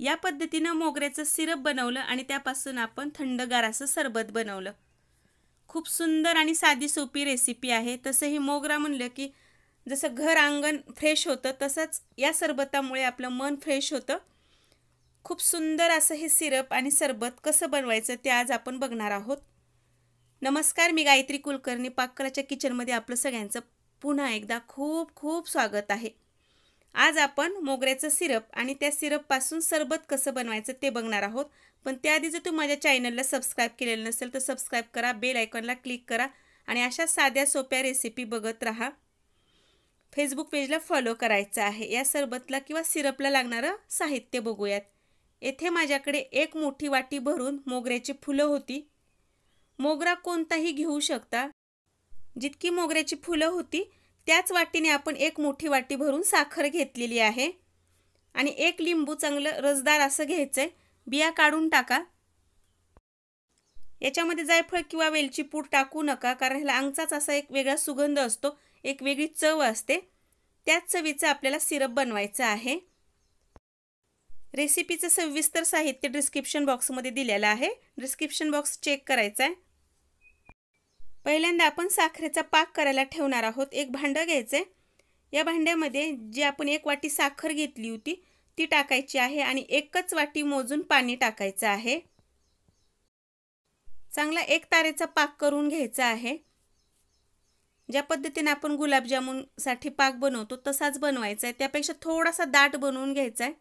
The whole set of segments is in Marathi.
या पद्धतीनं मोगऱ्याचं सिरप बनवलं आणि त्यापासून आपण थंडगार असं सरबत बनवलं खूप सुंदर आणि साधी सोपी रेसिपी आहे तसंही मोगरा म्हणलं की जसं घर अंगण फ्रेश होतं तसंच या सरबतामुळे आपलं मन फ्रेश होतं खूप सुंदर असं हे सिरप आणि सरबत कसं बनवायचं ते आज आपण बघणार आहोत नमस्कार मी गायत्री कुलकर्णी पाककलाच्या किचनमध्ये आपलं सगळ्यांचं पुन्हा एकदा खूप खूप स्वागत आहे आज आपण मोगऱ्याचं सिरप आणि त्या सिरपपासून सरबत कसं बनवायचं ते बघणार आहोत पण त्याआधी जर तू माझ्या चॅनलला सबस्क्राईब केलेलं नसेल तर सबस्क्राईब करा बेल आयकॉनला क्लिक करा आणि अशा साध्या सोप्या रेसिपी बघत राहा फेसबुक पेजला फॉलो करायचं आहे या सरबतला किंवा सिरपला लागणारं साहित्य बघूयात येथे माझ्याकडे एक मोठी वाटी भरून मोगऱ्याची फुलं होती मोगरा कोणताही घेऊ शकता जितकी मोगऱ्याची फुलं होती त्याच वाटीने आपण एक मोठी वाटी भरून साखर घेतलेली आहे आणि एक लिंबू चांगलं रसदार असं घ्यायचं आहे बिया काढून टाका याच्यामध्ये जायफळ किंवा वेलची पूड टाकू नका कारण ह्याला अंगचाच असा एक वेगळा सुगंध असतो एक वेगळी चव असते त्याच चवीचं आपल्याला सिरप बनवायचं आहे रेसिपीचं सविस्तर साहित्य डिस्क्रिप्शन बॉक्समध्ये दिलेलं आहे डिस्क्रिप्शन बॉक्स चेक करायचा आहे पहिल्यांदा आपण साखरेचा पाक करायला ठेवणार आहोत एक भांडं घ्यायचं आहे या भांड्यामध्ये जी आपण एक वाटी साखर घेतली होती ती टाकायची आहे आणि एकच वाटी मोजून पाणी टाकायचं आहे चांगला एक तारेचा पाक करून घ्यायचा आहे ज्या पद्धतीने आपण गुलाबजामूनसाठी पाक बनवतो तसाच बनवायचा आहे त्यापेक्षा थोडासा दाट बनवून घ्यायचा आहे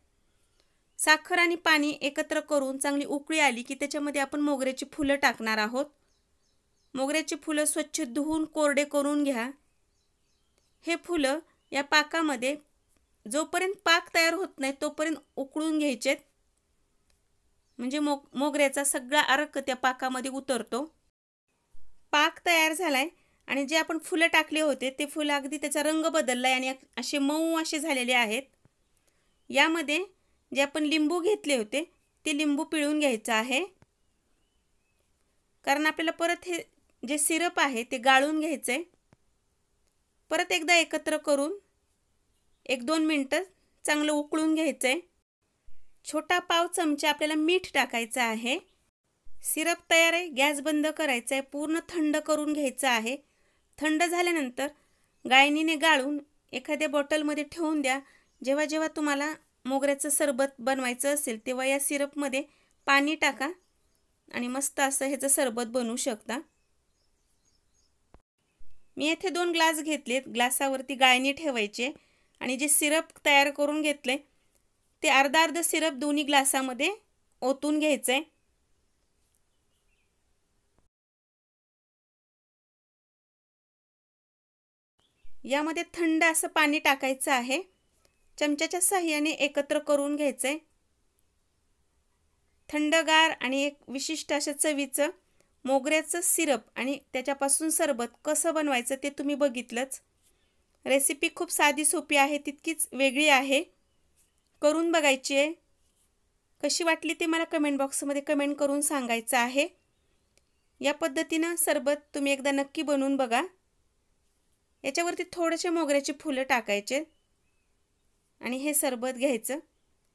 साखर आणि पाणी एकत्र करून चांगली उकळी आली की त्याच्यामध्ये आपण मोगऱ्याची फुलं टाकणार आहोत मोगऱ्याची फुलं स्वच्छ धुवून कोरडे करून घ्या हे फुलं या पाकामध्ये जोपर्यंत पाक तयार होत नाही तोपर्यंत उकळून घ्यायचेत म्हणजे मो मोगऱ्याचा सगळा अर्क त्या पाकामध्ये उतरतो पाक तयार झाला आहे आणि जे आपण फुलं टाकले होते ते फुलं अगदी त्याचा रंग बदलला आहे आणि असे मऊ असे झालेले आहेत यामध्ये जे आपण लिंबू घेतले होते ते लिंबू पिळून घ्यायचं आहे कारण आपल्याला परत हे जे सिरप आहे ते गाळून घ्यायचं आहे परत एकदा एकत्र करून एक दोन मिनटं चांगलं उकळून घ्यायचं आहे छोटा पाव चमचा आपल्याला मीठ टाकायचं आहे सिरप तयार आहे गॅस बंद करायचा आहे पूर्ण थंड करून घ्यायचं आहे थंड झाल्यानंतर गायनीने गाळून एखाद्या बॉटलमध्ये ठेवून द्या जेव्हा जेव्हा तुम्हाला मोगऱ्याचं सरबत बनवायचं असेल तेव्हा या सिरपमध्ये पाणी टाका आणि मस्त असं ह्याचं सरबत बनवू शकता मी येथे दोन ग्लास घेतलेत ग्लासावरती गायनी ठेवायचे आणि जे सिरप तयार करून घेतले ते अर्धा अर्ध सिरप दोन्ही ग्लासामध्ये ओतून घ्यायचंय यामध्ये थंड असं पाणी टाकायचं आहे चमच्याच्या सहाय्याने एकत्र करून घ्यायचंय थंडगार आणि एक विशिष्ट अशा चवीचं मोगऱ्याचं सिरप आणि त्याच्यापासून सरबत कसं बनवायचं ते तुम्ही बघितलंच रेसिपी खूप साधी सोपी आहे तितकीच वेगळी आहे करून बघायची आहे कशी वाटली ते मला कमेंट बॉक्समध्ये कमेंट करून सांगायचं आहे या पद्धतीनं सरबत तुम्ही एकदा नक्की बनवून बघा याच्यावरती थोडेसे मोगऱ्याची फुलं टाकायचे आणि हे सरबत घ्यायचं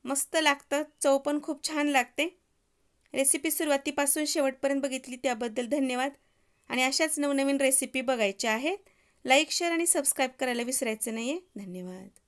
मस्त लागतं चव पण खूप छान लागते रेसिपी सुरुवातीपासून शेवटपर्यंत बघितली त्याबद्दल धन्यवाद आणि अशाच नवनवीन रेसिपी बघायच्या आहेत लाईक शेअर आणि सबस्क्राईब करायला विसरायचं नाही आहे धन्यवाद